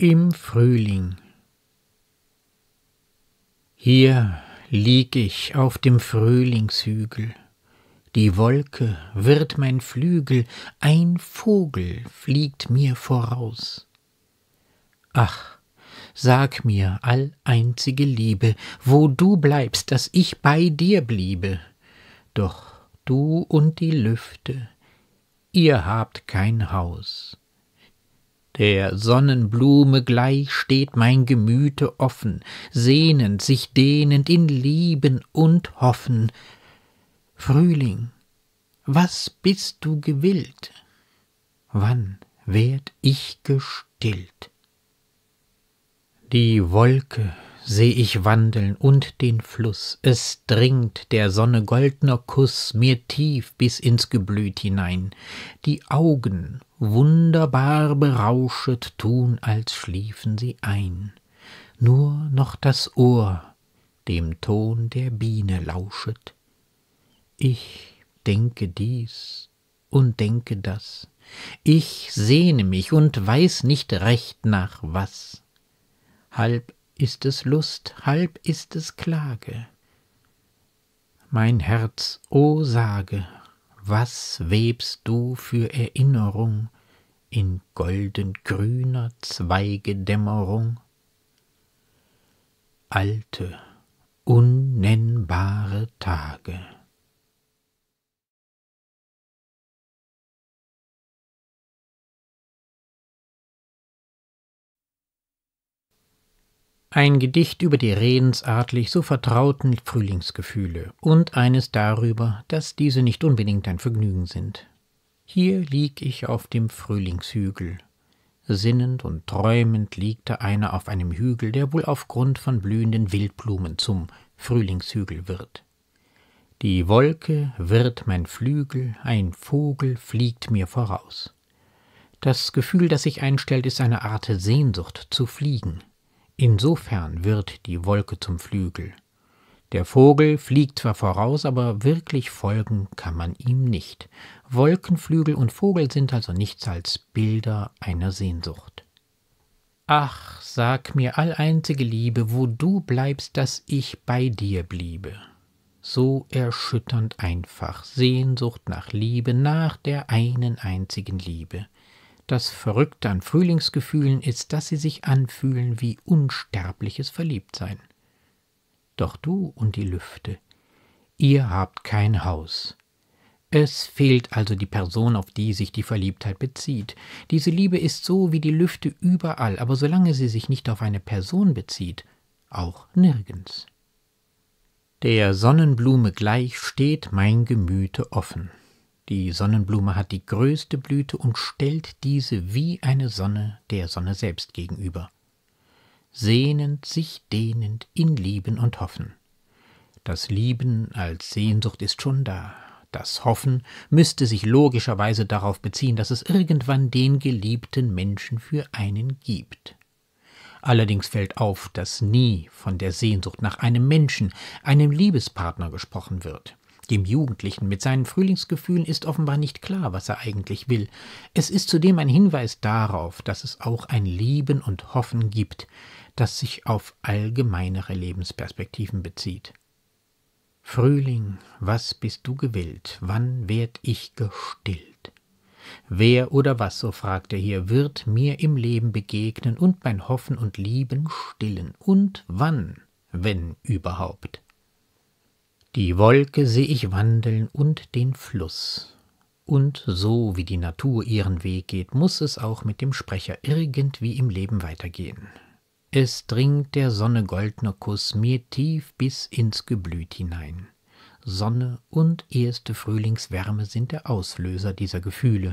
im Frühling. Hier lieg ich auf dem Frühlingshügel, die Wolke wird mein Flügel, ein Vogel fliegt mir voraus. Ach, sag mir, alleinzige Liebe, wo du bleibst, dass ich bei dir bliebe. Doch du und die Lüfte, ihr habt kein Haus. Der Sonnenblume gleich steht mein Gemüte offen, sehnend, sich dehnend in Lieben und Hoffen. Frühling, was bist du gewillt? Wann werd ich gestillt? Die Wolke seh ich wandeln und den Fluss, es dringt der Sonne goldner Kuss mir tief bis ins Geblüt hinein. Die Augen wunderbar berauschet tun, als schliefen sie ein. Nur noch das Ohr dem Ton der Biene lauschet. Ich denke dies und denke das, ich sehne mich und weiß nicht recht nach was. Halb ist es Lust, halb ist es Klage. Mein Herz, o sage, was webst du für Erinnerung in goldengrüner Zweigedämmerung? Alte, unnennbare Tage. Ein Gedicht über die redensartlich so vertrauten Frühlingsgefühle und eines darüber, dass diese nicht unbedingt ein Vergnügen sind. Hier lieg ich auf dem Frühlingshügel. Sinnend und träumend liegte einer auf einem Hügel, der wohl aufgrund von blühenden Wildblumen zum Frühlingshügel wird. Die Wolke wird mein Flügel, ein Vogel fliegt mir voraus. Das Gefühl, das sich einstellt, ist eine Art Sehnsucht zu fliegen, Insofern wird die Wolke zum Flügel. Der Vogel fliegt zwar voraus, aber wirklich folgen kann man ihm nicht. Wolkenflügel und Vogel sind also nichts als Bilder einer Sehnsucht. Ach, sag mir alleinzige Liebe, wo du bleibst, dass ich bei dir bliebe. So erschütternd einfach, Sehnsucht nach Liebe, nach der einen einzigen Liebe. Das Verrückte an Frühlingsgefühlen ist, dass sie sich anfühlen wie unsterbliches Verliebtsein. Doch du und die Lüfte, ihr habt kein Haus. Es fehlt also die Person, auf die sich die Verliebtheit bezieht. Diese Liebe ist so wie die Lüfte überall, aber solange sie sich nicht auf eine Person bezieht, auch nirgends. Der Sonnenblume gleich steht mein Gemüte offen. Die Sonnenblume hat die größte Blüte und stellt diese wie eine Sonne der Sonne selbst gegenüber. Sehnend, sich dehnend in Lieben und Hoffen. Das Lieben als Sehnsucht ist schon da. Das Hoffen müsste sich logischerweise darauf beziehen, dass es irgendwann den geliebten Menschen für einen gibt. Allerdings fällt auf, dass nie von der Sehnsucht nach einem Menschen, einem Liebespartner gesprochen wird. Dem Jugendlichen mit seinen Frühlingsgefühlen ist offenbar nicht klar, was er eigentlich will. Es ist zudem ein Hinweis darauf, dass es auch ein Lieben und Hoffen gibt, das sich auf allgemeinere Lebensperspektiven bezieht. Frühling, was bist du gewillt, wann werd ich gestillt? Wer oder was, so fragt er hier, wird mir im Leben begegnen und mein Hoffen und Lieben stillen? Und wann, wenn überhaupt? Die Wolke seh ich wandeln und den Fluss. Und so wie die Natur ihren Weg geht, muss es auch mit dem Sprecher irgendwie im Leben weitergehen. Es dringt der Sonne goldner Kuss mir tief bis ins Geblüt hinein. Sonne und erste Frühlingswärme sind der Auslöser dieser Gefühle.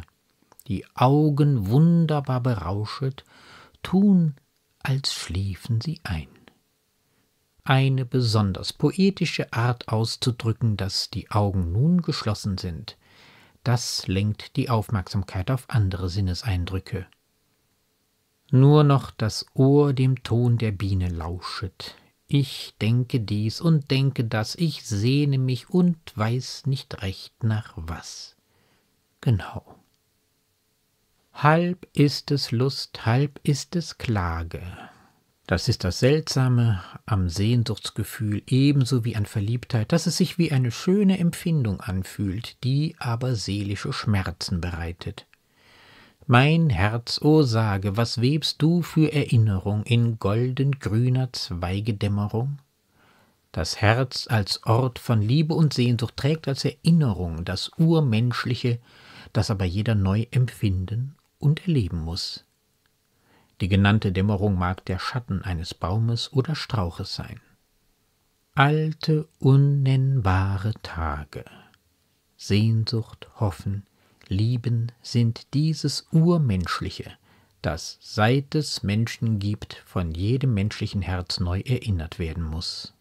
Die Augen wunderbar berauschet, tun, als schliefen sie ein eine besonders poetische Art auszudrücken, dass die Augen nun geschlossen sind. Das lenkt die Aufmerksamkeit auf andere Sinneseindrücke. Nur noch das Ohr dem Ton der Biene lauschet. Ich denke dies und denke das, ich sehne mich und weiß nicht recht nach was. Genau. Halb ist es Lust, halb ist es Klage, das ist das Seltsame am Sehnsuchtsgefühl ebenso wie an Verliebtheit, dass es sich wie eine schöne Empfindung anfühlt, die aber seelische Schmerzen bereitet. Mein Herz, o oh sage, was webst du für Erinnerung in golden-grüner Zweigedämmerung? Das Herz als Ort von Liebe und Sehnsucht trägt als Erinnerung das Urmenschliche, das aber jeder neu empfinden und erleben muss. Die genannte Dämmerung mag der Schatten eines Baumes oder Strauches sein. Alte, unnennbare Tage. Sehnsucht, Hoffen, Lieben sind dieses Urmenschliche, das seit es Menschen gibt, von jedem menschlichen Herz neu erinnert werden muss.